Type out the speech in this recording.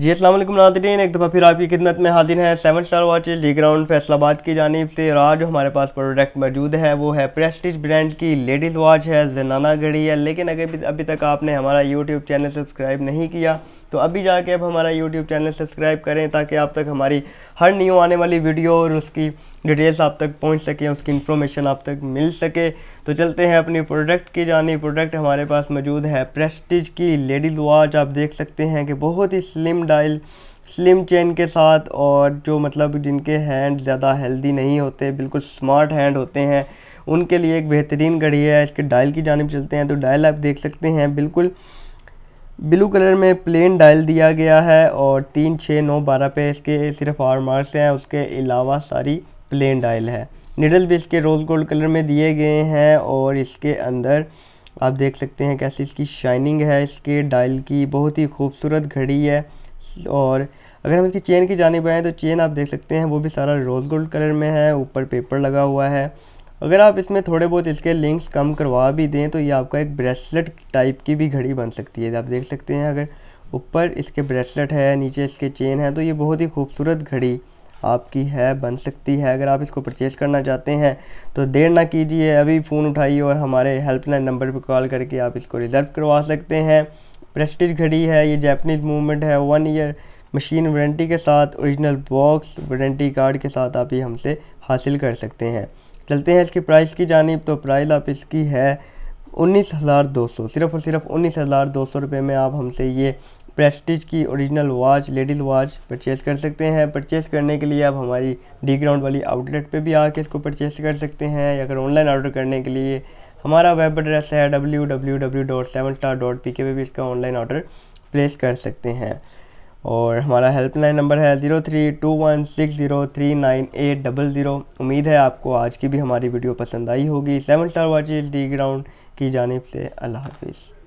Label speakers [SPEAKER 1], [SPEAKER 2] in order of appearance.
[SPEAKER 1] जी असलम नाजरीन एक दफ़ा फिर आपकी खिदमत में हाजिर है सेवन स्टार वॉच ली ग्राउंड फैसलाबाद की जानब से और आज हमारे पास प्रोडक्ट मौजूद है वो है प्रेस्टिज ब्रांड की लेडीज़ वॉच है जनाना घड़ी है लेकिन अगर अभी तक आपने हमारा यूट्यूब चैनल सब्सक्राइब नहीं किया तो अभी जाके अब हमारा यूट्यूब चैनल सब्सक्राइब करें ताकि आप तक हमारी हर न्यू आने वाली वीडियो और उसकी डिटेल्स आप तक पहुंच सके उसकी इन्फॉर्मेशन आप तक मिल सके तो चलते हैं अपनी प्रोडक्ट की जानी प्रोडक्ट हमारे पास मौजूद है प्रेस्टिज की लेडीज़ वॉच आप देख सकते हैं कि बहुत ही स्लिम डायल स्लिम चेन के साथ और जो मतलब जिनके हैंड ज़्यादा हेल्दी नहीं होते बिल्कुल स्मार्ट हैंड होते हैं उनके लिए एक बेहतरीन घड़ी है इसके डायल की जानब चलते हैं तो डायल आप देख सकते हैं बिल्कुल ब्लू कलर में प्लेन डायल दिया गया है और तीन छः नौ बारह पे इसके सिर्फ आर मार्क्स हैं उसके अलावा सारी प्लेन डायल है निडल भी इसके रोज़ गोल्ड कलर में दिए गए हैं और इसके अंदर आप देख सकते हैं कैसी इसकी शाइनिंग है इसके डायल की बहुत ही खूबसूरत घड़ी है और अगर हम इसकी चेन की जानी आएँ तो चेन आप देख सकते हैं वो भी सारा रोज़ गोल्ड कलर में है ऊपर पेपर लगा हुआ है अगर आप इसमें थोड़े बहुत इसके लिंक्स कम करवा भी दें तो ये आपका एक ब्रेसलेट टाइप की भी घड़ी बन सकती है आप देख सकते हैं अगर ऊपर इसके ब्रेसलेट है नीचे इसके चेन है तो ये बहुत ही खूबसूरत घड़ी आपकी है बन सकती है अगर आप इसको परचेज़ करना चाहते हैं तो देर ना कीजिए अभी फ़ोन उठाइए और हमारे हेल्पलाइन नंबर पर कॉल करके आप इसको रिज़र्व करवा सकते हैं प्रेस्टिज घड़ी है ये जैपनीज़ मूवमेंट है वन ईयर मशीन वारंटी के साथ ओरिजिनल बॉक्स वारंटी कार्ड के साथ आप ये हमसे हासिल कर सकते हैं चलते हैं इसकी प्राइस की जानब तो प्राइस आप इसकी है उन्नीस हज़ार दो सौ सिर्फ और सिर्फ उन्नीस हज़ार दो सौ रुपये में आप हमसे ये प्रेस्टिज की original watch ladies watch purchase कर सकते हैं परचेज़ करने के लिए आप हमारी डी ग्राउंड वाली आउटलेट पे भी आके इसको परचेस कर सकते हैं या अगर ऑनलाइन ऑर्डर करने के लिए हमारा वेब एड्रेस है W W W dot seven star dot P K पे भी इसका ऑनलाइन ऑर्डर प्लेस कर सकते हैं और हमारा हेल्पलाइन नंबर है zero three two one six zero three nine eight double zero उम्मीद है आपको आज की भी हमारी वीडियो पसंद आई होगी seven star watches D ground की जानब से अल्लाह हाफिज़